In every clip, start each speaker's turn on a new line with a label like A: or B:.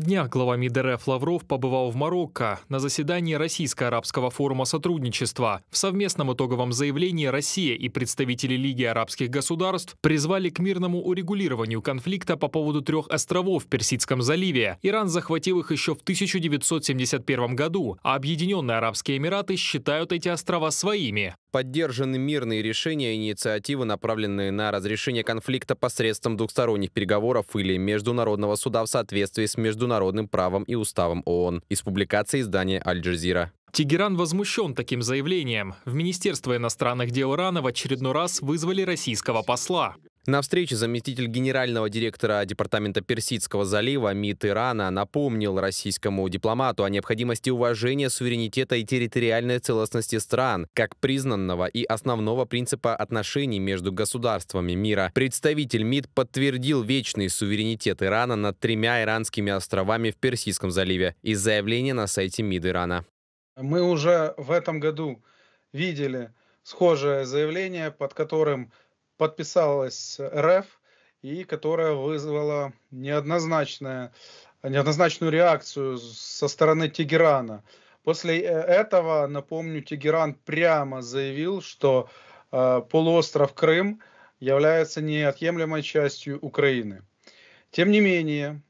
A: днях глава МИД РФ Лавров побывал в Марокко на заседании Российско-арабского форума сотрудничества. В совместном итоговом заявлении Россия и представители Лиги арабских государств призвали к мирному урегулированию конфликта по поводу трех островов в Персидском заливе. Иран захватил их еще в 1971 году, а Объединенные Арабские Эмираты считают эти острова своими.
B: Поддержаны мирные решения и инициативы, направленные на разрешение конфликта посредством двухсторонних переговоров или международного суда в соответствии с международным правом и уставом ООН из публикации издания «Аль-Джазира».
A: Тегеран возмущен таким заявлением. В Министерство иностранных дел Ирана в очередной раз вызвали российского посла.
B: На встрече заместитель генерального директора Департамента Персидского залива МИД Ирана напомнил российскому дипломату о необходимости уважения суверенитета и территориальной целостности стран, как признанного и основного принципа отношений между государствами мира. Представитель МИД подтвердил вечный суверенитет Ирана над тремя иранскими островами в Персидском заливе из заявления на сайте МИД Ирана.
C: Мы уже в этом году видели схожее заявление, под которым подписалась РФ и которая вызвала неоднозначное, неоднозначную реакцию со стороны Тегерана. После э, этого, напомню, Тегеран прямо заявил, что э, полуостров Крым является неотъемлемой частью Украины. Тем не менее,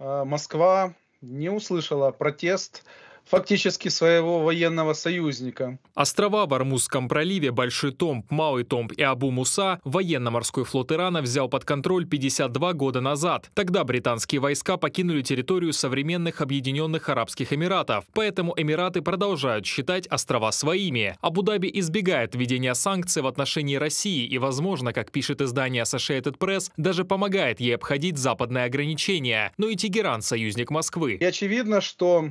C: э, Москва не услышала протест фактически своего военного союзника.
A: Острова в Армузском проливе, Большой Томб, Малый Томб и Абу-Муса военно-морской флот Ирана взял под контроль 52 года назад. Тогда британские войска покинули территорию современных Объединенных Арабских Эмиратов, поэтому Эмираты продолжают считать острова своими. Абу-Даби избегает введения санкций в отношении России и, возможно, как пишет издание Associated Press, даже помогает ей обходить западные ограничения. Но и Тегеран – союзник
C: Москвы. И очевидно, что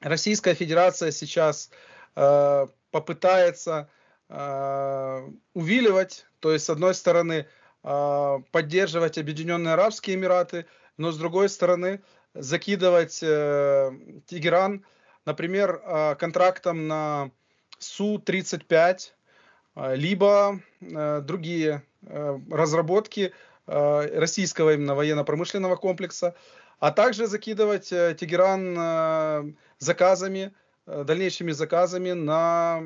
C: Российская Федерация сейчас э, попытается э, увиливать, то есть, с одной стороны, э, поддерживать Объединенные Арабские Эмираты, но с другой стороны, закидывать э, Тегеран, например, э, контрактом на Су-35, э, либо э, другие э, разработки Э, российского именно военно-промышленного комплекса, а также закидывать э, Тегеран э, заказами, дальнейшими заказами на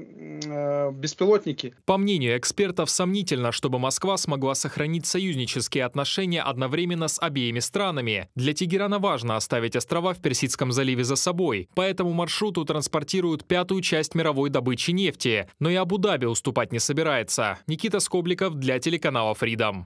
C: беспилотники.
A: По мнению экспертов, сомнительно, чтобы Москва смогла сохранить союзнические отношения одновременно с обеими странами. Для Тегерана важно оставить острова в Персидском заливе за собой. По этому маршруту транспортируют пятую часть мировой добычи нефти. Но и Абу-Даби уступать не собирается. Никита Скобликов для телеканала Freedom.